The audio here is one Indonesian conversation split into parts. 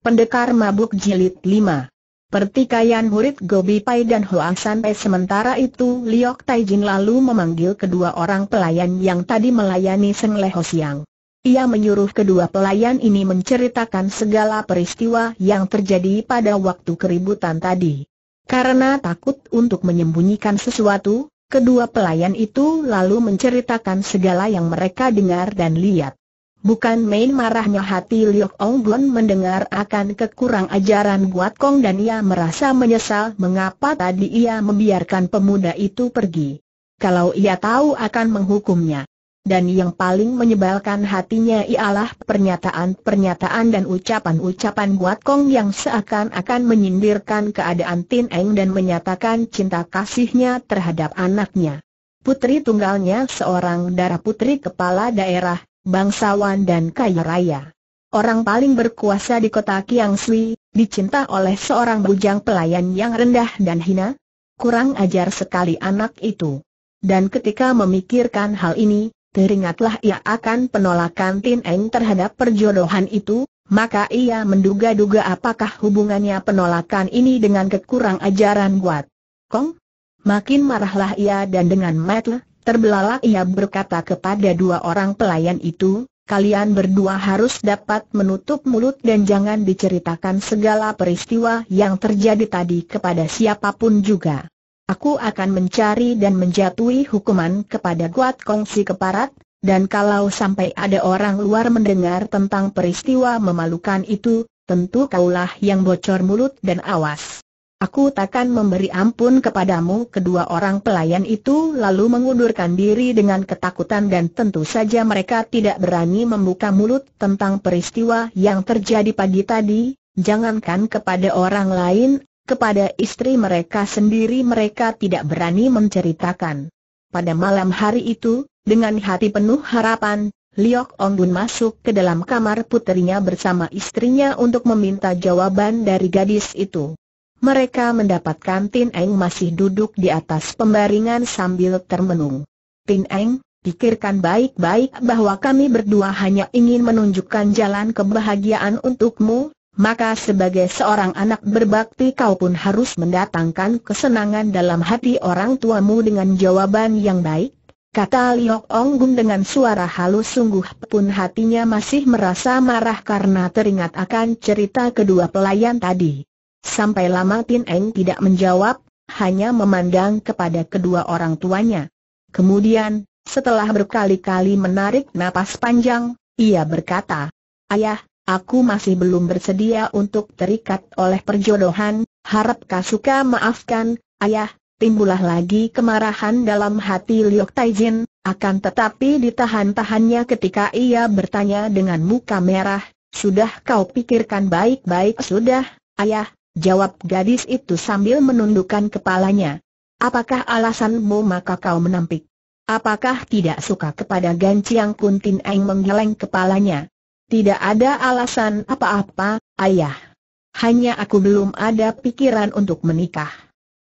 Pendekar Mabuk Jilid 5 Pertikaian murid Gobi Pai dan Hoang San sementara itu Liok Taijin lalu memanggil kedua orang pelayan yang tadi melayani Seng Leho Siang. Ia menyuruh kedua pelayan ini menceritakan segala peristiwa yang terjadi pada waktu keributan tadi. Karena takut untuk menyembunyikan sesuatu, kedua pelayan itu lalu menceritakan segala yang mereka dengar dan lihat. Bukan main marahnya hati Liu Onggon mendengar akan kekurang ajaran Buat Kong dan ia merasa menyesal mengapa tadi ia membiarkan pemuda itu pergi. Kalau ia tahu akan menghukumnya. Dan yang paling menyebalkan hatinya ialah pernyataan-pernyataan dan ucapan-ucapan Buat Kong yang seakan-akan menyindirkan keadaan Tin Eng dan menyatakan cinta kasihnya terhadap anaknya. Putri tunggalnya seorang darah putri kepala daerah bangsawan dan kaya raya. Orang paling berkuasa di kota Kiang Sui, dicinta oleh seorang bujang pelayan yang rendah dan hina? Kurang ajar sekali anak itu. Dan ketika memikirkan hal ini, teringatlah ia akan penolakan Tin Eng terhadap perjodohan itu, maka ia menduga-duga apakah hubungannya penolakan ini dengan kekurang ajaran buat Kong. Makin marahlah ia dan dengan matlah Terbelalak ia berkata kepada dua orang pelayan itu, kalian berdua harus dapat menutup mulut dan jangan diceritakan segala peristiwa yang terjadi tadi kepada siapapun juga. Aku akan mencari dan menjatuhi hukuman kepada Guat Kongsi keparat, dan kalau sampai ada orang luar mendengar tentang peristiwa memalukan itu, tentu kaulah yang bocor mulut dan awas. Aku takkan memberi ampun kepadamu kedua orang pelayan itu lalu mengundurkan diri dengan ketakutan dan tentu saja mereka tidak berani membuka mulut tentang peristiwa yang terjadi pagi tadi, jangankan kepada orang lain, kepada istri mereka sendiri mereka tidak berani menceritakan. Pada malam hari itu, dengan hati penuh harapan, Liok Ong Bun masuk ke dalam kamar putrinya bersama istrinya untuk meminta jawaban dari gadis itu. Mereka mendapatkan Tin Eng masih duduk di atas pembaringan sambil termenung. Tin Eng, pikirkan baik-baik bahwa kami berdua hanya ingin menunjukkan jalan kebahagiaan untukmu, maka sebagai seorang anak berbakti kau pun harus mendatangkan kesenangan dalam hati orang tuamu dengan jawaban yang baik. Kata Liok Ong Gun dengan suara halus sungguh pun hatinya masih merasa marah karena teringat akan cerita kedua pelayan tadi. Sampai lama Tin Eng tidak menjawab, hanya memandang kepada kedua orang tuanya. Kemudian, setelah berkali-kali menarik napas panjang, ia berkata, Ayah, aku masih belum bersedia untuk terikat oleh perjodohan, harap kau suka maafkan, ayah, Timbulah lagi kemarahan dalam hati Liok Taijin, akan tetapi ditahan-tahannya ketika ia bertanya dengan muka merah, sudah kau pikirkan baik-baik sudah, ayah, Jawab gadis itu sambil menundukkan kepalanya. Apakah alasanmu maka kau menampik? Apakah tidak suka kepada ganci yang Kun Eng menggeleng kepalanya? Tidak ada alasan apa-apa, ayah. Hanya aku belum ada pikiran untuk menikah.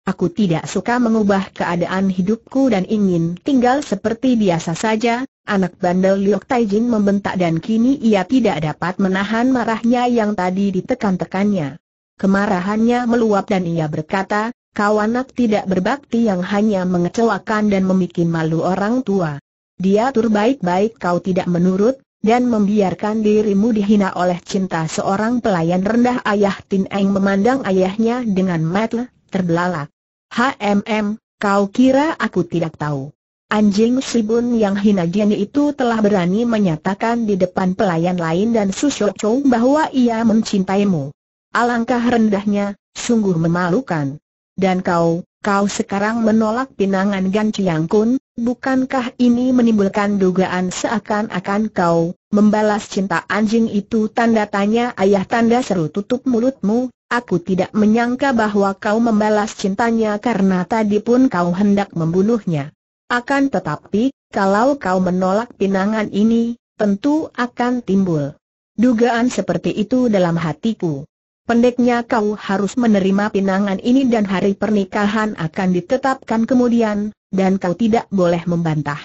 Aku tidak suka mengubah keadaan hidupku dan ingin tinggal seperti biasa saja, anak bandel Liok Taijin membentak dan kini ia tidak dapat menahan marahnya yang tadi ditekan-tekannya. Kemarahannya meluap dan ia berkata, kau anak tidak berbakti yang hanya mengecewakan dan membuat malu orang tua. Dia baik-baik kau tidak menurut, dan membiarkan dirimu dihina oleh cinta seorang pelayan rendah ayah Tin Eng memandang ayahnya dengan mata terbelalak. HMM, kau kira aku tidak tahu. Anjing Sibun yang hina Jenny itu telah berani menyatakan di depan pelayan lain dan Shou Chou bahwa ia mencintaimu. Alangkah rendahnya, sungguh memalukan. Dan kau, kau sekarang menolak pinangan Gan Chiang Kun, bukankah ini menimbulkan dugaan seakan-akan kau, membalas cinta anjing itu tanda tanya ayah tanda seru tutup mulutmu, aku tidak menyangka bahwa kau membalas cintanya karena tadi pun kau hendak membunuhnya. Akan tetapi, kalau kau menolak pinangan ini, tentu akan timbul. Dugaan seperti itu dalam hatiku. Pendeknya kau harus menerima pinangan ini dan hari pernikahan akan ditetapkan kemudian, dan kau tidak boleh membantah.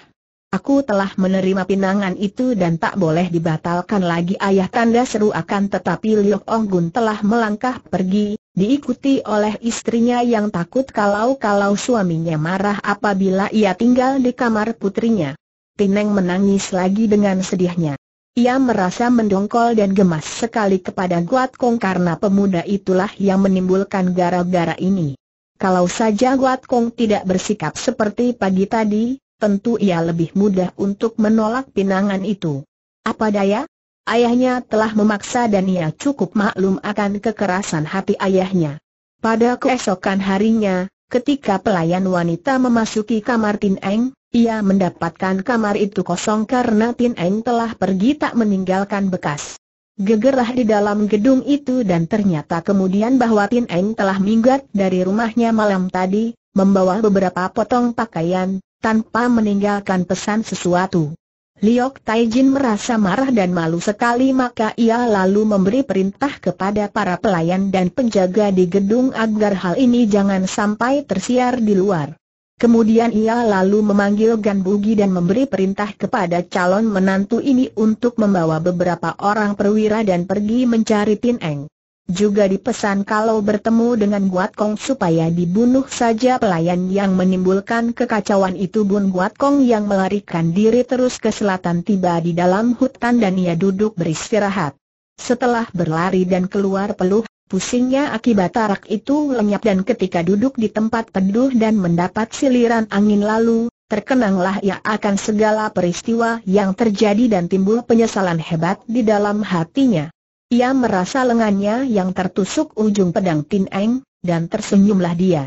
Aku telah menerima pinangan itu dan tak boleh dibatalkan lagi ayah tanda seru akan tetapi Liu Ong telah melangkah pergi, diikuti oleh istrinya yang takut kalau-kalau suaminya marah apabila ia tinggal di kamar putrinya. Pineng menangis lagi dengan sedihnya. Ia merasa mendongkol dan gemas sekali kepada Guat Kong karena pemuda itulah yang menimbulkan gara-gara ini. Kalau saja Guat Kong tidak bersikap seperti pagi tadi, tentu ia lebih mudah untuk menolak pinangan itu. Apa daya? Ayahnya telah memaksa dan ia cukup maklum akan kekerasan hati ayahnya. Pada keesokan harinya, ketika pelayan wanita memasuki kamar Tin Eng, ia mendapatkan kamar itu kosong karena Tin Eng telah pergi tak meninggalkan bekas. Gegerlah di dalam gedung itu dan ternyata kemudian bahwa Tin Eng telah minggat dari rumahnya malam tadi, membawa beberapa potong pakaian, tanpa meninggalkan pesan sesuatu. Liok Taijin merasa marah dan malu sekali maka ia lalu memberi perintah kepada para pelayan dan penjaga di gedung agar hal ini jangan sampai tersiar di luar. Kemudian ia lalu memanggil Gan Bugi dan memberi perintah kepada calon menantu ini untuk membawa beberapa orang perwira dan pergi mencari Tin Eng. Juga dipesan kalau bertemu dengan Guat Kong supaya dibunuh saja pelayan yang menimbulkan kekacauan itu Bun Guat Kong yang melarikan diri terus ke selatan tiba di dalam hutan dan ia duduk beristirahat. Setelah berlari dan keluar peluh Pusingnya akibat tarak itu lenyap dan ketika duduk di tempat teduh dan mendapat siliran angin lalu, terkenanglah ia akan segala peristiwa yang terjadi dan timbul penyesalan hebat di dalam hatinya. Ia merasa lengannya yang tertusuk ujung pedang Tin Eng, dan tersenyumlah dia.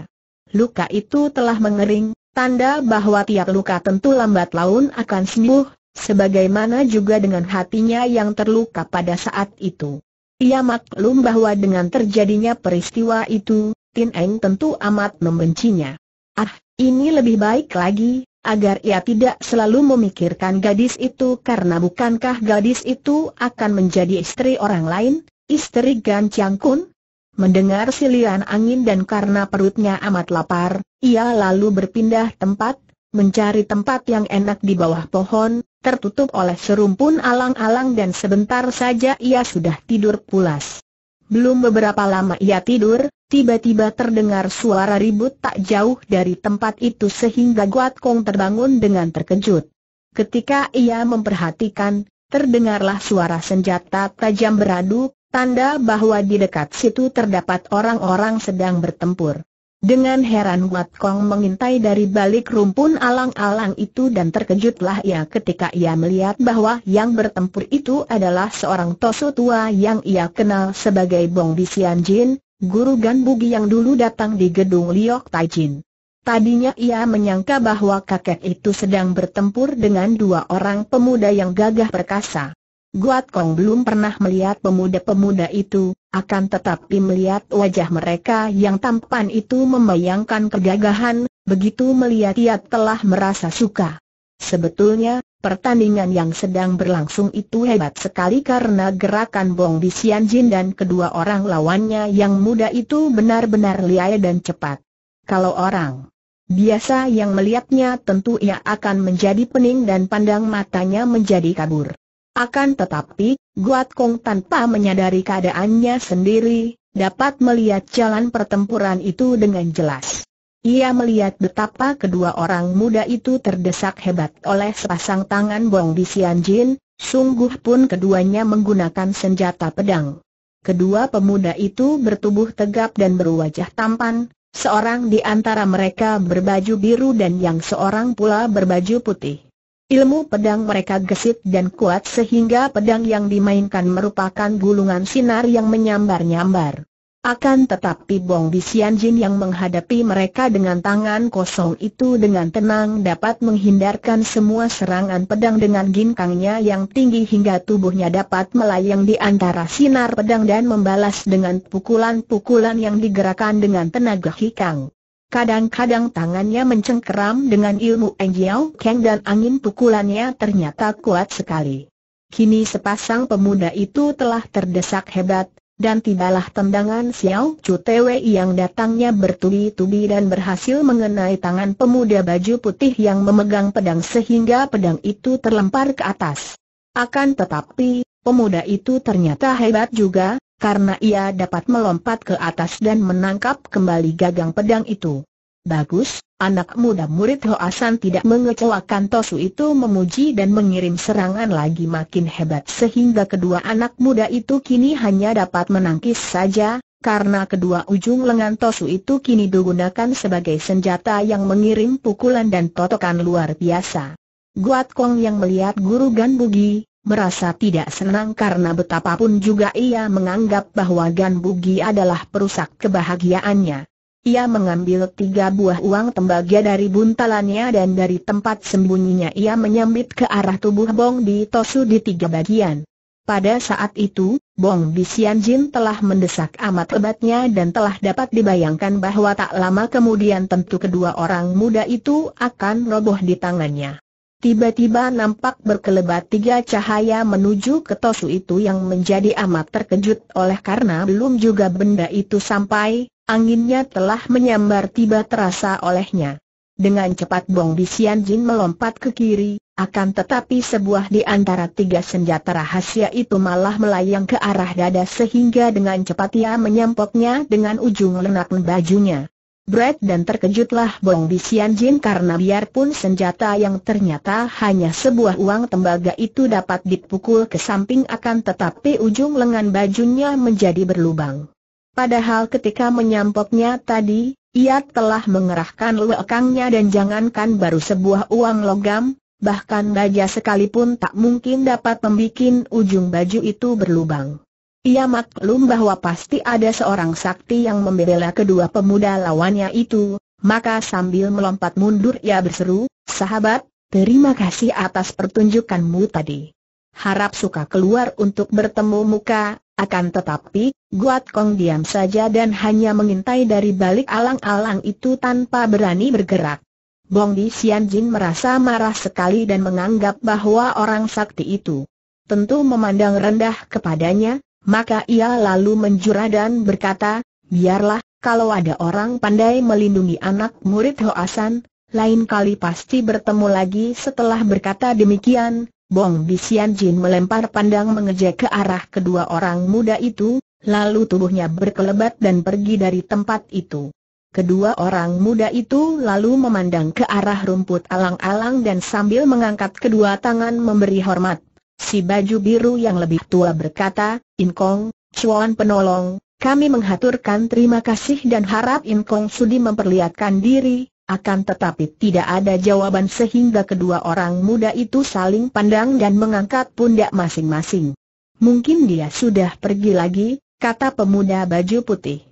Luka itu telah mengering, tanda bahwa tiap luka tentu lambat laun akan sembuh, sebagaimana juga dengan hatinya yang terluka pada saat itu. Ia maklum bahwa dengan terjadinya peristiwa itu, Tin Eng tentu amat membencinya. Ah, ini lebih baik lagi, agar ia tidak selalu memikirkan gadis itu karena bukankah gadis itu akan menjadi istri orang lain, istri Gan Chiang Kun? Mendengar silian angin dan karena perutnya amat lapar, ia lalu berpindah tempat, mencari tempat yang enak di bawah pohon, tertutup oleh serumpun alang-alang dan sebentar saja ia sudah tidur pulas. Belum beberapa lama ia tidur, tiba-tiba terdengar suara ribut tak jauh dari tempat itu sehingga Guat Kong terbangun dengan terkejut. Ketika ia memperhatikan, terdengarlah suara senjata tajam beradu, tanda bahwa di dekat situ terdapat orang-orang sedang bertempur. Dengan heran Wat Kong mengintai dari balik rumpun alang-alang itu dan terkejutlah ia ketika ia melihat bahwa yang bertempur itu adalah seorang toso tua yang ia kenal sebagai Bong Bisian Jin, guru Gan Bugi yang dulu datang di gedung Liok Tai Jin. Tadinya ia menyangka bahwa kakek itu sedang bertempur dengan dua orang pemuda yang gagah perkasa. Guat Kong belum pernah melihat pemuda-pemuda itu, akan tetapi melihat wajah mereka yang tampan itu membayangkan kegagahan, begitu melihat ia telah merasa suka. Sebetulnya, pertandingan yang sedang berlangsung itu hebat sekali karena gerakan Bong Di Jin dan kedua orang lawannya yang muda itu benar-benar liai dan cepat. Kalau orang biasa yang melihatnya tentu ia akan menjadi pening dan pandang matanya menjadi kabur. Akan tetapi, Guat Kong tanpa menyadari keadaannya sendiri, dapat melihat jalan pertempuran itu dengan jelas. Ia melihat betapa kedua orang muda itu terdesak hebat oleh sepasang tangan Bong di Jin. sungguh pun keduanya menggunakan senjata pedang. Kedua pemuda itu bertubuh tegap dan berwajah tampan, seorang di antara mereka berbaju biru dan yang seorang pula berbaju putih. Ilmu pedang mereka gesit dan kuat sehingga pedang yang dimainkan merupakan gulungan sinar yang menyambar-nyambar. Akan tetapi Bong Jin yang menghadapi mereka dengan tangan kosong itu dengan tenang dapat menghindarkan semua serangan pedang dengan ginkangnya yang tinggi hingga tubuhnya dapat melayang di antara sinar pedang dan membalas dengan pukulan-pukulan yang digerakkan dengan tenaga hikang. Kadang-kadang tangannya mencengkeram dengan ilmu Eng keng Kang dan angin pukulannya ternyata kuat sekali. Kini sepasang pemuda itu telah terdesak hebat, dan tibalah tendangan Xiao Chu Tewe yang datangnya bertubi-tubi dan berhasil mengenai tangan pemuda baju putih yang memegang pedang sehingga pedang itu terlempar ke atas. Akan tetapi, pemuda itu ternyata hebat juga, karena ia dapat melompat ke atas dan menangkap kembali gagang pedang itu. Bagus, anak muda murid Hoasan tidak mengecewakan Tosu itu memuji dan mengirim serangan lagi makin hebat sehingga kedua anak muda itu kini hanya dapat menangkis saja, karena kedua ujung lengan Tosu itu kini digunakan sebagai senjata yang mengirim pukulan dan totokan luar biasa. Guat Kong yang melihat guru Gan Bugi, merasa tidak senang karena betapapun juga ia menganggap bahwa Gan Bugi adalah perusak kebahagiaannya. Ia mengambil tiga buah uang tembaga dari buntalannya dan dari tempat sembunyinya ia menyambit ke arah tubuh Bong Di Tosu di tiga bagian. Pada saat itu, Bong Di Jin telah mendesak amat hebatnya dan telah dapat dibayangkan bahwa tak lama kemudian tentu kedua orang muda itu akan roboh di tangannya. Tiba-tiba nampak berkelebat tiga cahaya menuju ke Tosu itu yang menjadi amat terkejut oleh karena belum juga benda itu sampai, anginnya telah menyambar tiba terasa olehnya. Dengan cepat Bong Bisian Jin melompat ke kiri, akan tetapi sebuah di antara tiga senjata rahasia itu malah melayang ke arah dada sehingga dengan cepat ia menyampoknya dengan ujung lenak bajunya. Brad dan terkejutlah Bong Bisian Jin karena biarpun senjata yang ternyata hanya sebuah uang tembaga itu dapat dipukul ke samping akan tetapi ujung lengan bajunya menjadi berlubang. Padahal ketika menyampoknya tadi, ia telah mengerahkan lekangnya dan jangankan baru sebuah uang logam, bahkan baja sekalipun tak mungkin dapat membuat ujung baju itu berlubang. Ia maklum bahwa pasti ada seorang sakti yang membela kedua pemuda lawannya itu, maka sambil melompat mundur ia berseru, sahabat, terima kasih atas pertunjukanmu tadi. Harap suka keluar untuk bertemu muka, akan tetapi, Guat Kong diam saja dan hanya mengintai dari balik alang-alang itu tanpa berani bergerak. Bong Di Sian Jin merasa marah sekali dan menganggap bahwa orang sakti itu tentu memandang rendah kepadanya, maka ia lalu menjura dan berkata, biarlah, kalau ada orang pandai melindungi anak murid Hoasan, lain kali pasti bertemu lagi setelah berkata demikian, Bong Bisian Jin melempar pandang mengejek ke arah kedua orang muda itu, lalu tubuhnya berkelebat dan pergi dari tempat itu. Kedua orang muda itu lalu memandang ke arah rumput alang-alang dan sambil mengangkat kedua tangan memberi hormat Si baju biru yang lebih tua berkata, Inkong, Chuan penolong, kami menghaturkan terima kasih dan harap Inkong sudi memperlihatkan diri, akan tetapi tidak ada jawaban sehingga kedua orang muda itu saling pandang dan mengangkat pundak masing-masing. Mungkin dia sudah pergi lagi, kata pemuda baju putih.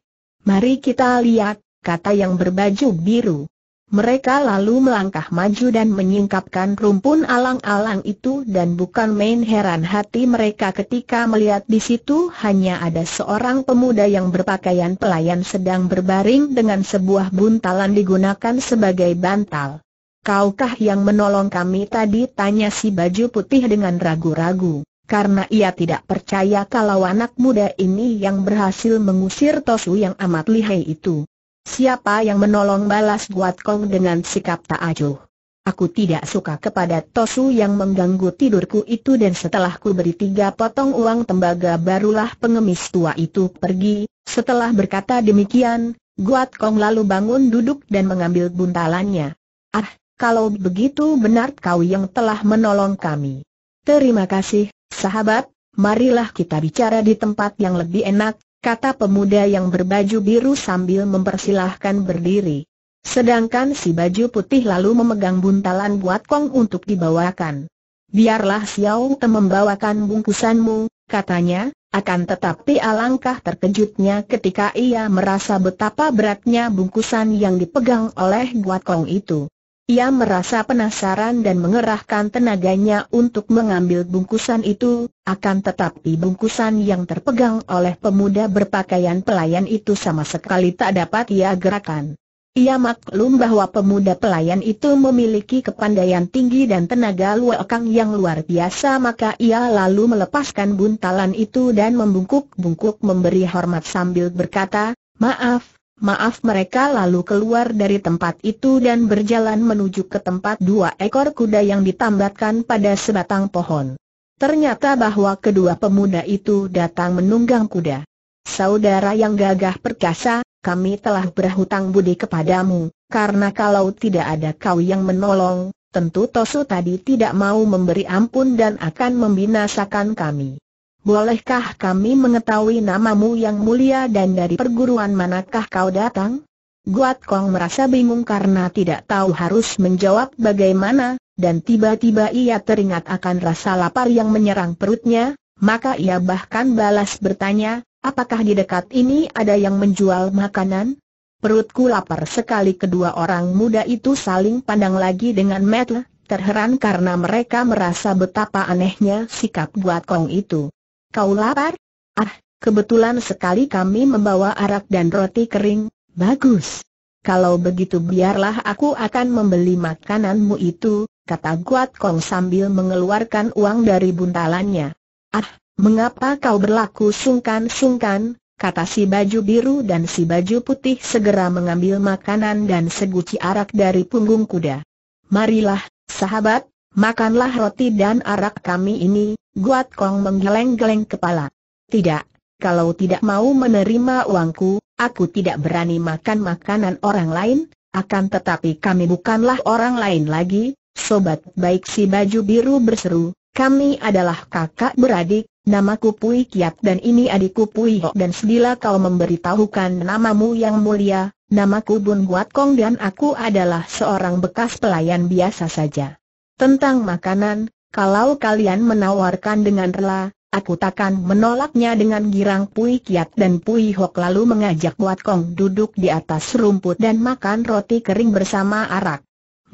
Mari kita lihat, kata yang berbaju biru. Mereka lalu melangkah maju dan menyingkapkan rumpun alang-alang itu dan bukan main heran hati mereka ketika melihat di situ hanya ada seorang pemuda yang berpakaian pelayan sedang berbaring dengan sebuah buntalan digunakan sebagai bantal. Kaukah yang menolong kami tadi? Tanya si baju putih dengan ragu-ragu, karena ia tidak percaya kalau anak muda ini yang berhasil mengusir Tosu yang amat lihai itu. Siapa yang menolong balas Guat Kong dengan sikap tak acuh? Aku tidak suka kepada Tosu yang mengganggu tidurku itu dan setelah ku beri tiga potong uang tembaga barulah pengemis tua itu pergi. Setelah berkata demikian, Guat Kong lalu bangun duduk dan mengambil buntalannya. Ah, kalau begitu benar kau yang telah menolong kami. Terima kasih, sahabat, marilah kita bicara di tempat yang lebih enak, kata pemuda yang berbaju biru sambil mempersilahkan berdiri. Sedangkan si baju putih lalu memegang buntalan buat Kong untuk dibawakan. Biarlah Xiao Te membawakan bungkusanmu, katanya, akan tetapi alangkah terkejutnya ketika ia merasa betapa beratnya bungkusan yang dipegang oleh Guat Kong itu. Ia merasa penasaran dan mengerahkan tenaganya untuk mengambil bungkusan itu, akan tetapi bungkusan yang terpegang oleh pemuda berpakaian pelayan itu sama sekali tak dapat ia gerakan. Ia maklum bahwa pemuda pelayan itu memiliki kepandaian tinggi dan tenaga luakang yang luar biasa maka ia lalu melepaskan buntalan itu dan membungkuk-bungkuk memberi hormat sambil berkata, Maaf, Maaf mereka lalu keluar dari tempat itu dan berjalan menuju ke tempat dua ekor kuda yang ditambatkan pada sebatang pohon. Ternyata bahwa kedua pemuda itu datang menunggang kuda. Saudara yang gagah perkasa, kami telah berhutang budi kepadamu, karena kalau tidak ada kau yang menolong, tentu Tosu tadi tidak mau memberi ampun dan akan membinasakan kami. Bolehkah kami mengetahui namamu yang mulia dan dari perguruan manakah kau datang? Guat Kong merasa bingung karena tidak tahu harus menjawab bagaimana, dan tiba-tiba ia teringat akan rasa lapar yang menyerang perutnya, maka ia bahkan balas bertanya, apakah di dekat ini ada yang menjual makanan? Perutku lapar sekali kedua orang muda itu saling pandang lagi dengan metel, terheran karena mereka merasa betapa anehnya sikap Guat Kong itu. Kau lapar? Ah, kebetulan sekali kami membawa arak dan roti kering, bagus. Kalau begitu biarlah aku akan membeli makananmu itu, kata Guat Kong sambil mengeluarkan uang dari buntalannya. Ah, mengapa kau berlaku sungkan-sungkan, kata si baju biru dan si baju putih segera mengambil makanan dan seguci arak dari punggung kuda. Marilah, sahabat, makanlah roti dan arak kami ini, Guat Kong menggeleng-geleng kepala. Tidak, kalau tidak mau menerima uangku, aku tidak berani makan makanan orang lain, akan tetapi kami bukanlah orang lain lagi, sobat baik si baju biru berseru, kami adalah kakak beradik, namaku Pui Kiat dan ini adikku Pui Ho dan sedila kau memberitahukan namamu yang mulia, namaku Bun Guat Kong dan aku adalah seorang bekas pelayan biasa saja. Tentang makanan, kalau kalian menawarkan dengan rela, aku takkan menolaknya dengan girang Pui Kiat dan Pui Hok lalu mengajak Wat Kong duduk di atas rumput dan makan roti kering bersama arak.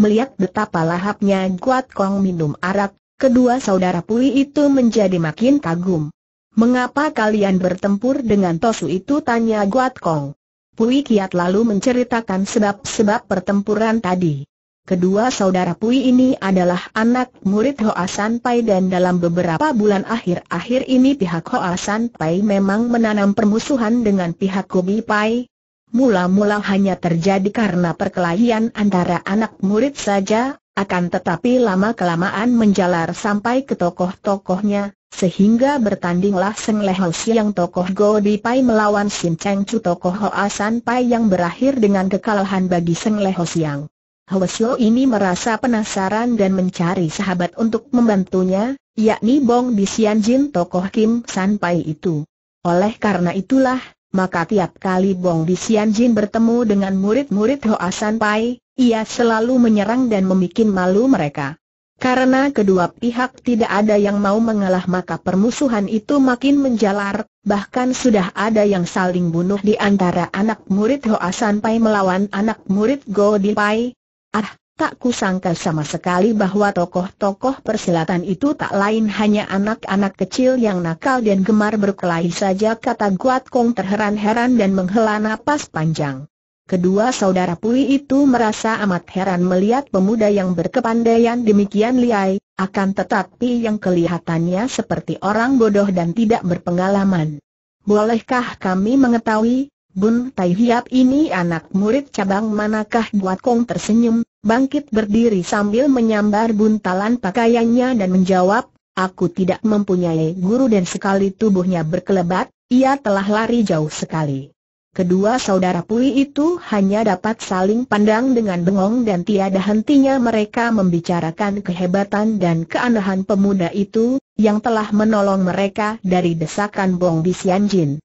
Melihat betapa lahapnya Wat Kong minum arak, kedua saudara Pui itu menjadi makin kagum. Mengapa kalian bertempur dengan Tosu itu tanya Wat Kong. Pui Kiat lalu menceritakan sebab-sebab pertempuran tadi. Kedua saudara Pui ini adalah anak murid Hoa San Pai dan dalam beberapa bulan akhir-akhir ini pihak Hoa San Pai memang menanam permusuhan dengan pihak Kobi Pai. Mula-mula hanya terjadi karena perkelahian antara anak murid saja, akan tetapi lama-kelamaan menjalar sampai ke tokoh-tokohnya, sehingga bertandinglah Seng Leh yang tokoh Godi Pai melawan Sin Cheng Chu tokoh Hoa San Pai yang berakhir dengan kekalahan bagi Seng Leh yang. Hwasyo ini merasa penasaran dan mencari sahabat untuk membantunya, yakni Bong Bisian Jin tokoh Kim Sanpai itu. Oleh karena itulah, maka tiap kali Bong Bisian Jin bertemu dengan murid-murid Hoa Sanpai, ia selalu menyerang dan membuat malu mereka. Karena kedua pihak tidak ada yang mau mengalah maka permusuhan itu makin menjalar, bahkan sudah ada yang saling bunuh di antara anak murid Hoa Sanpai melawan anak murid Go Dipai, Ah, tak kusangka sama sekali bahwa tokoh-tokoh persilatan itu tak lain hanya anak-anak kecil yang nakal dan gemar berkelahi saja kata Guat Kong terheran-heran dan menghela napas panjang. Kedua saudara Pui itu merasa amat heran melihat pemuda yang berkepandaian demikian liai, akan tetapi yang kelihatannya seperti orang bodoh dan tidak berpengalaman. Bolehkah kami mengetahui, Bun Tai Hiap ini anak murid cabang manakah buat Kong tersenyum, bangkit berdiri sambil menyambar buntalan pakaiannya dan menjawab, aku tidak mempunyai guru dan sekali tubuhnya berkelebat, ia telah lari jauh sekali. Kedua saudara Pui itu hanya dapat saling pandang dengan bengong dan tiada hentinya mereka membicarakan kehebatan dan keanehan pemuda itu, yang telah menolong mereka dari desakan Bong Jin.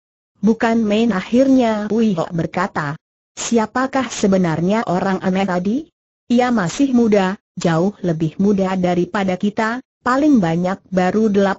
Bukan main akhirnya Wihok berkata. Siapakah sebenarnya orang aneh tadi? Ia masih muda, jauh lebih muda daripada kita, paling banyak baru 18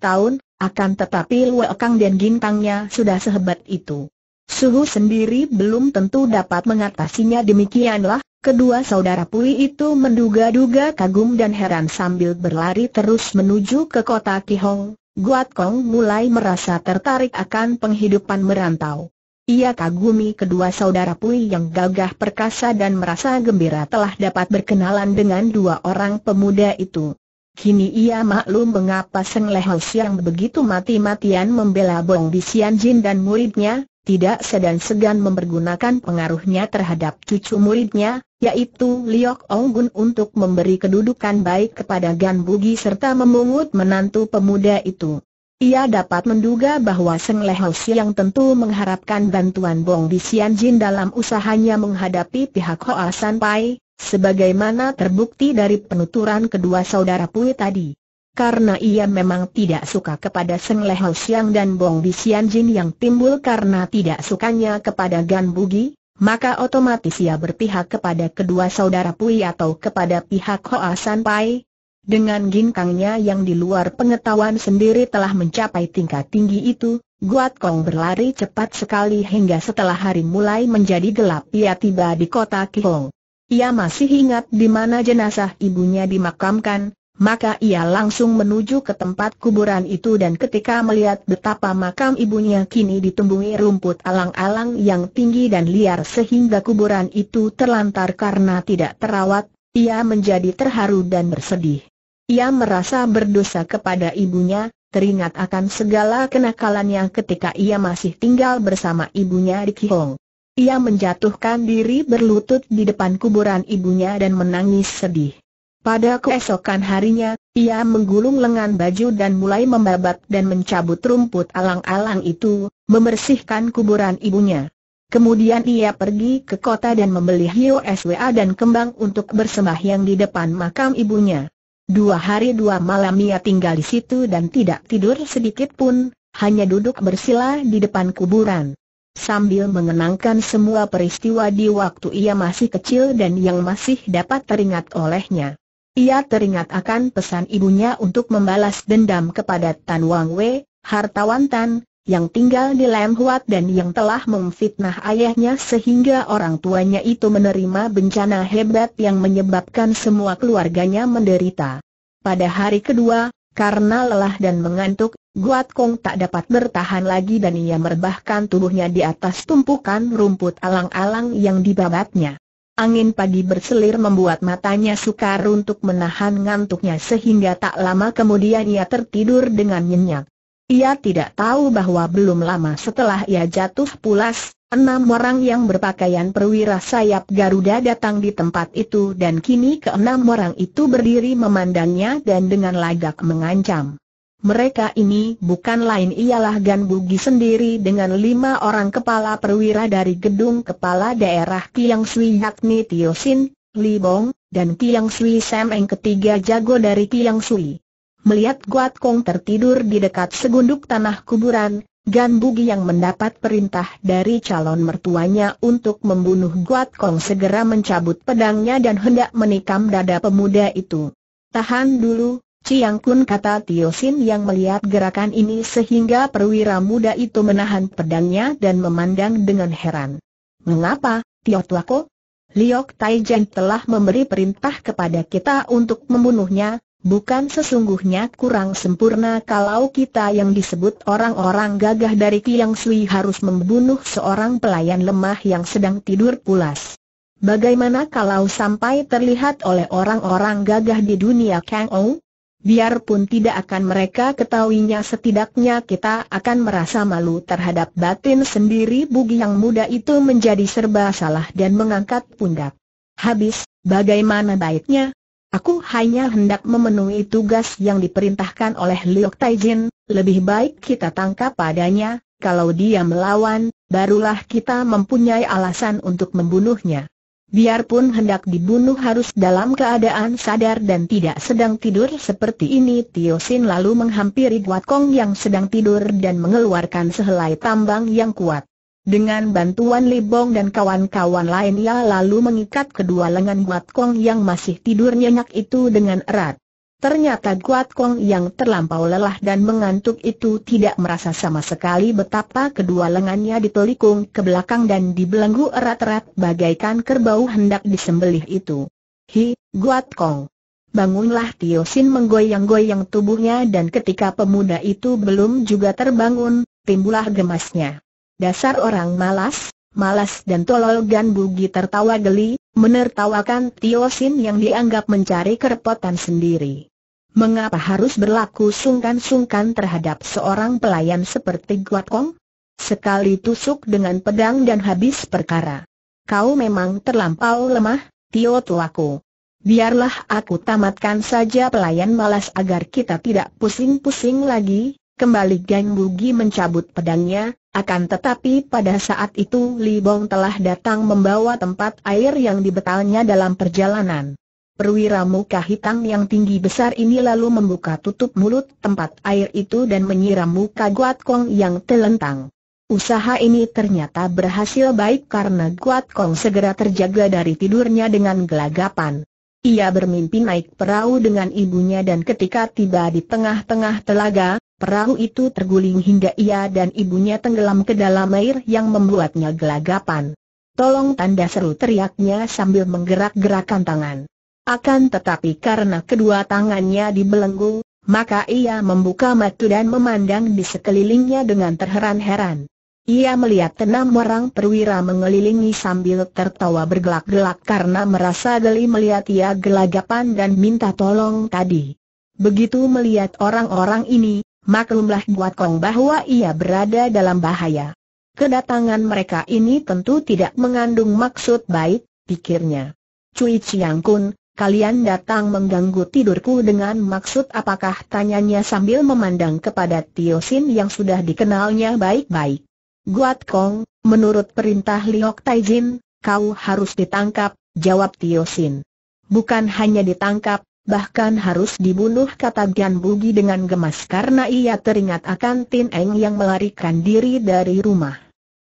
tahun, akan tetapi Luekang dan Gintangnya sudah sehebat itu. Suhu sendiri belum tentu dapat mengatasinya demikianlah, kedua saudara Pui itu menduga-duga kagum dan heran sambil berlari terus menuju ke kota Kihong, Guat Kong mulai merasa tertarik akan penghidupan merantau. Ia kagumi kedua saudara Pui yang gagah perkasa dan merasa gembira telah dapat berkenalan dengan dua orang pemuda itu. Kini ia maklum mengapa Seng Lehau Siang begitu mati-matian membela Bong Bisian Jin dan muridnya, tidak sedang segan mempergunakan pengaruhnya terhadap cucu muridnya, yaitu Liok Onggun untuk memberi kedudukan baik kepada Gan Bugi serta memungut menantu pemuda itu. Ia dapat menduga bahwa Seng Si yang tentu mengharapkan bantuan Bong Jin dalam usahanya menghadapi pihak Hoa San Pai, sebagaimana terbukti dari penuturan kedua saudara Pui tadi karena ia memang tidak suka kepada Seng Leho Siang dan Bong Bisian Jin yang timbul karena tidak sukanya kepada Gan Bugi, maka otomatis ia berpihak kepada kedua saudara Pui atau kepada pihak Hoa San Pai. Dengan ginkangnya yang di luar pengetahuan sendiri telah mencapai tingkat tinggi itu, Guat Kong berlari cepat sekali hingga setelah hari mulai menjadi gelap ia tiba di kota Kihong. Ia masih ingat di mana jenazah ibunya dimakamkan, maka ia langsung menuju ke tempat kuburan itu dan ketika melihat betapa makam ibunya kini ditumbuhi rumput alang-alang yang tinggi dan liar sehingga kuburan itu terlantar karena tidak terawat, ia menjadi terharu dan bersedih. Ia merasa berdosa kepada ibunya, teringat akan segala kenakalan yang ketika ia masih tinggal bersama ibunya di Kihong. Ia menjatuhkan diri berlutut di depan kuburan ibunya dan menangis sedih. Pada keesokan harinya, ia menggulung lengan baju dan mulai membabat dan mencabut rumput alang-alang itu, membersihkan kuburan ibunya. Kemudian ia pergi ke kota dan membeli hio SWA dan kembang untuk yang di depan makam ibunya. Dua hari dua malam ia tinggal di situ dan tidak tidur sedikit pun, hanya duduk bersila di depan kuburan. Sambil mengenangkan semua peristiwa di waktu ia masih kecil dan yang masih dapat teringat olehnya. Ia teringat akan pesan ibunya untuk membalas dendam kepada Tan Wang Wei, hartawan Tan, yang tinggal di Lam Huat dan yang telah memfitnah ayahnya sehingga orang tuanya itu menerima bencana hebat yang menyebabkan semua keluarganya menderita. Pada hari kedua, karena lelah dan mengantuk, Guat Kong tak dapat bertahan lagi dan ia merebahkan tubuhnya di atas tumpukan rumput alang-alang yang dibabatnya. Angin pagi berselir membuat matanya sukar untuk menahan ngantuknya sehingga tak lama kemudian ia tertidur dengan nyenyak. Ia tidak tahu bahwa belum lama setelah ia jatuh pulas, enam orang yang berpakaian perwira sayap Garuda datang di tempat itu dan kini keenam orang itu berdiri memandangnya dan dengan lagak mengancam. Mereka ini bukan lain ialah Gan Bugi sendiri dengan lima orang kepala perwira dari gedung kepala daerah Kiang Sui yakni Tio Sin, Li Bong, dan Kiang Sui Sam yang ketiga jago dari Kiang Sui. Melihat Guat Kong tertidur di dekat segunduk tanah kuburan, Gan Bugi yang mendapat perintah dari calon mertuanya untuk membunuh Guat Kong segera mencabut pedangnya dan hendak menikam dada pemuda itu. Tahan dulu, Ciang Kun kata Tio Sin yang melihat gerakan ini sehingga perwira muda itu menahan pedangnya dan memandang dengan heran. Mengapa, Tio Tuako? Liok Taijen telah memberi perintah kepada kita untuk membunuhnya, bukan sesungguhnya kurang sempurna kalau kita yang disebut orang-orang gagah dari Kiang Sui harus membunuh seorang pelayan lemah yang sedang tidur pulas. Bagaimana kalau sampai terlihat oleh orang-orang gagah di dunia Kang Ong? biarpun tidak akan mereka ketahuinya setidaknya kita akan merasa malu terhadap batin sendiri Bugi yang muda itu menjadi serba salah dan mengangkat pundak. Habis, bagaimana baiknya? Aku hanya hendak memenuhi tugas yang diperintahkan oleh Liok Taijin, lebih baik kita tangkap padanya, kalau dia melawan, barulah kita mempunyai alasan untuk membunuhnya. Biarpun hendak dibunuh harus dalam keadaan sadar dan tidak sedang tidur seperti ini Tio Sin lalu menghampiri Guat Kong yang sedang tidur dan mengeluarkan sehelai tambang yang kuat. Dengan bantuan Libong dan kawan-kawan lain ia lalu mengikat kedua lengan Guat Kong yang masih tidur nyenyak itu dengan erat. Ternyata Guat Kong yang terlampau lelah dan mengantuk itu tidak merasa sama sekali betapa kedua lengannya ditelikung ke belakang dan dibelenggu erat-erat bagaikan kerbau hendak disembelih itu. Hi, Guat Kong. Bangunlah Tio Sin menggoyang-goyang tubuhnya dan ketika pemuda itu belum juga terbangun, timbulah gemasnya. Dasar orang malas, malas dan tolol dan Bugi tertawa geli, menertawakan Tio Sin yang dianggap mencari kerepotan sendiri mengapa harus berlaku sungkan-sungkan terhadap seorang pelayan seperti Guat Kong? Sekali tusuk dengan pedang dan habis perkara. Kau memang terlampau lemah, Tio tuaku. Biarlah aku tamatkan saja pelayan malas agar kita tidak pusing-pusing lagi, Kembali Gang Bugi mencabut pedangnya, akan tetapi pada saat itu Li Bong telah datang membawa tempat air yang dibetalnya dalam perjalanan. Perwira muka hitam yang tinggi besar ini lalu membuka tutup mulut tempat air itu dan menyiram muka Guat Kong yang telentang. Usaha ini ternyata berhasil baik karena Guat Kong segera terjaga dari tidurnya dengan gelagapan. Ia bermimpi naik perahu dengan ibunya dan ketika tiba di tengah-tengah telaga, perahu itu terguling hingga ia dan ibunya tenggelam ke dalam air yang membuatnya gelagapan. Tolong tanda seru teriaknya sambil menggerak-gerakan tangan. Akan tetapi karena kedua tangannya dibelenggu, maka ia membuka mata dan memandang di sekelilingnya dengan terheran-heran. Ia melihat enam orang perwira mengelilingi sambil tertawa bergelak-gelak karena merasa geli melihat ia gelagapan dan minta tolong tadi. Begitu melihat orang-orang ini, maklumlah buat Kong bahwa ia berada dalam bahaya. Kedatangan mereka ini tentu tidak mengandung maksud baik, pikirnya. Cui Chiang Kun, kalian datang mengganggu tidurku dengan maksud apakah tanyanya sambil memandang kepada Tio Sin yang sudah dikenalnya baik-baik. Guat Kong, menurut perintah Liok Taijin, kau harus ditangkap, jawab Tio Sin. Bukan hanya ditangkap, bahkan harus dibunuh kata Gian Bugi dengan gemas karena ia teringat akan Tin Eng yang melarikan diri dari rumah.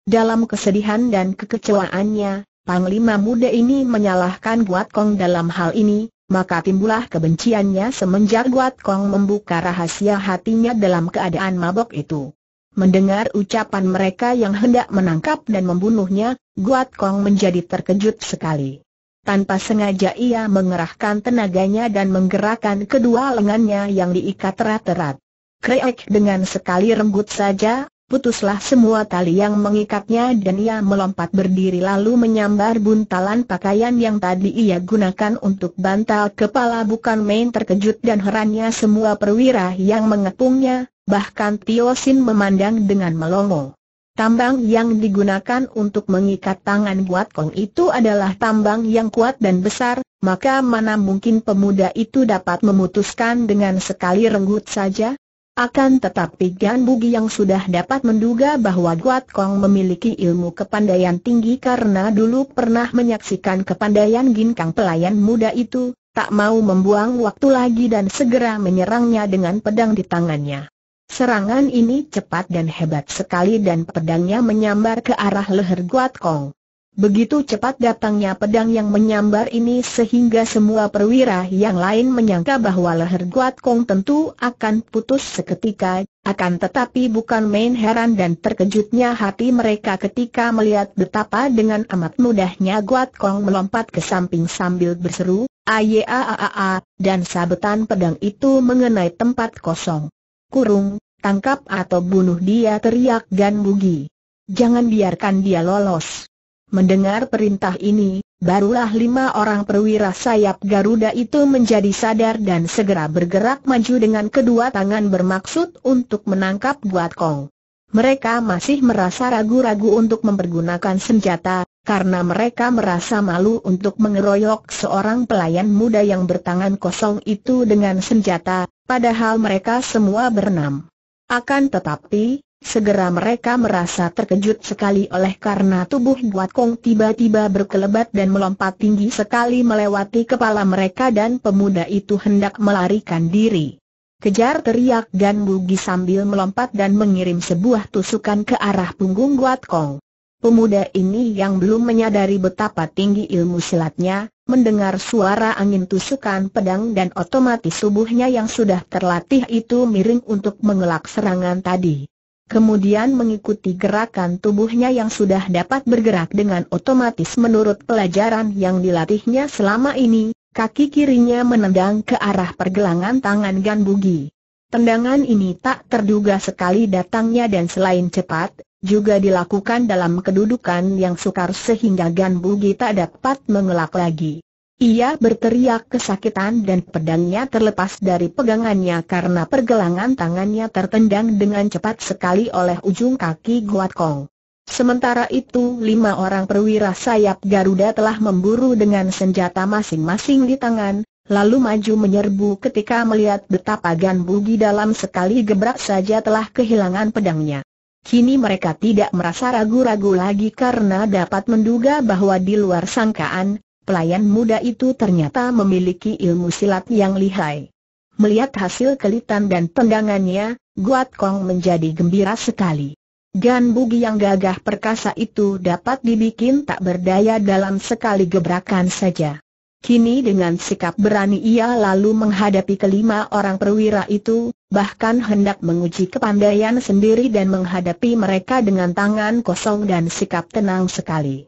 Dalam kesedihan dan kekecewaannya, Panglima muda ini menyalahkan Guat Kong dalam hal ini, maka timbullah kebenciannya semenjak Guat Kong membuka rahasia hatinya dalam keadaan mabok itu. Mendengar ucapan mereka yang hendak menangkap dan membunuhnya, Guat Kong menjadi terkejut sekali. Tanpa sengaja ia mengerahkan tenaganya dan menggerakkan kedua lengannya yang diikat erat-erat. Kreek dengan sekali renggut saja, putuslah semua tali yang mengikatnya dan ia melompat berdiri lalu menyambar buntalan pakaian yang tadi ia gunakan untuk bantal kepala bukan main terkejut dan herannya semua perwira yang mengepungnya, bahkan Tio Sin memandang dengan melongo. Tambang yang digunakan untuk mengikat tangan buat Kong itu adalah tambang yang kuat dan besar, maka mana mungkin pemuda itu dapat memutuskan dengan sekali renggut saja? Akan tetapi Gan Bugi yang sudah dapat menduga bahwa Guat Kong memiliki ilmu kepandaian tinggi karena dulu pernah menyaksikan kepandaian ginkang pelayan muda itu, tak mau membuang waktu lagi dan segera menyerangnya dengan pedang di tangannya. Serangan ini cepat dan hebat sekali dan pedangnya menyambar ke arah leher Guat Kong. Begitu cepat datangnya pedang yang menyambar ini sehingga semua perwira yang lain menyangka bahwa leher Guat Kong tentu akan putus seketika, akan tetapi bukan main heran dan terkejutnya hati mereka ketika melihat betapa dengan amat mudahnya Guat Kong melompat ke samping sambil berseru, Ayaaaa, dan sabetan pedang itu mengenai tempat kosong. Kurung, tangkap atau bunuh dia teriak Gan Bugi. Jangan biarkan dia lolos. Mendengar perintah ini, barulah lima orang perwira sayap Garuda itu menjadi sadar dan segera bergerak maju dengan kedua tangan bermaksud untuk menangkap Buat Kong. Mereka masih merasa ragu-ragu untuk mempergunakan senjata, karena mereka merasa malu untuk mengeroyok seorang pelayan muda yang bertangan kosong itu dengan senjata, padahal mereka semua berenam. Akan tetapi, Segera mereka merasa terkejut sekali oleh karena tubuh Buat Kong tiba-tiba berkelebat dan melompat tinggi sekali melewati kepala mereka dan pemuda itu hendak melarikan diri. Kejar teriak dan bugi sambil melompat dan mengirim sebuah tusukan ke arah punggung Buat Kong. Pemuda ini yang belum menyadari betapa tinggi ilmu silatnya, mendengar suara angin tusukan pedang dan otomatis tubuhnya yang sudah terlatih itu miring untuk mengelak serangan tadi. Kemudian mengikuti gerakan tubuhnya yang sudah dapat bergerak dengan otomatis menurut pelajaran yang dilatihnya selama ini, kaki kirinya menendang ke arah pergelangan tangan Gan Bugi. Tendangan ini tak terduga sekali datangnya dan selain cepat, juga dilakukan dalam kedudukan yang sukar sehingga Gan Bugi tak dapat mengelak lagi. Ia berteriak kesakitan dan pedangnya terlepas dari pegangannya karena pergelangan tangannya tertendang dengan cepat sekali oleh ujung kaki Guat Kong. Sementara itu lima orang perwira sayap Garuda telah memburu dengan senjata masing-masing di tangan, lalu maju menyerbu ketika melihat betapa Gan Bugi dalam sekali gebrak saja telah kehilangan pedangnya. Kini mereka tidak merasa ragu-ragu lagi karena dapat menduga bahwa di luar sangkaan, Pelayan muda itu ternyata memiliki ilmu silat yang lihai. Melihat hasil kelitan dan tendangannya, Guat Kong menjadi gembira sekali. Gan Bugi yang gagah perkasa itu dapat dibikin tak berdaya dalam sekali gebrakan saja. Kini dengan sikap berani ia lalu menghadapi kelima orang perwira itu, bahkan hendak menguji kepandaian sendiri dan menghadapi mereka dengan tangan kosong dan sikap tenang sekali.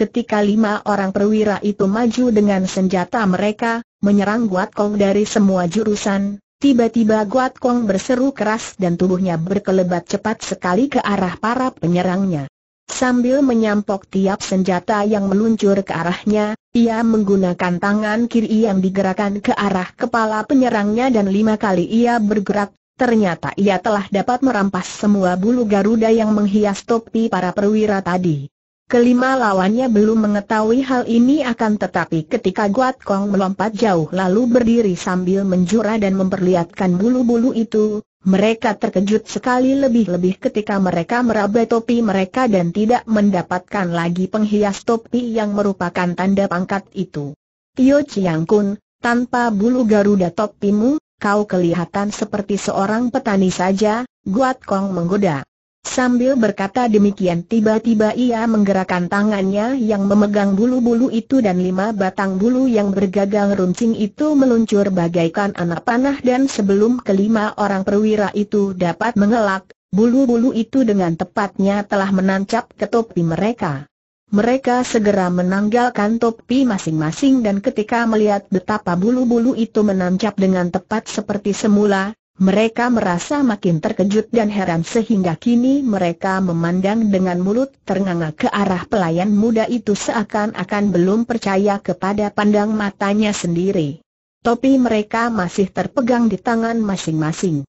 Ketika lima orang perwira itu maju dengan senjata mereka, menyerang Guat Kong dari semua jurusan, tiba-tiba Guat Kong berseru keras dan tubuhnya berkelebat cepat sekali ke arah para penyerangnya. Sambil menyampok tiap senjata yang meluncur ke arahnya, ia menggunakan tangan kiri yang digerakkan ke arah kepala penyerangnya dan lima kali ia bergerak, ternyata ia telah dapat merampas semua bulu Garuda yang menghias topi para perwira tadi. Kelima lawannya belum mengetahui hal ini akan tetapi ketika Guat Kong melompat jauh lalu berdiri sambil menjura dan memperlihatkan bulu-bulu itu, mereka terkejut sekali lebih-lebih ketika mereka meraba topi mereka dan tidak mendapatkan lagi penghias topi yang merupakan tanda pangkat itu. Tio Chiang Kun, tanpa bulu Garuda topimu, kau kelihatan seperti seorang petani saja, Guat Kong menggoda. Sambil berkata demikian tiba-tiba ia menggerakkan tangannya yang memegang bulu-bulu itu dan lima batang bulu yang bergagang runcing itu meluncur bagaikan anak panah dan sebelum kelima orang perwira itu dapat mengelak, bulu-bulu itu dengan tepatnya telah menancap ke topi mereka. Mereka segera menanggalkan topi masing-masing dan ketika melihat betapa bulu-bulu itu menancap dengan tepat seperti semula, mereka merasa makin terkejut dan heran sehingga kini mereka memandang dengan mulut ternganga ke arah pelayan muda itu seakan-akan belum percaya kepada pandang matanya sendiri. Topi mereka masih terpegang di tangan masing-masing.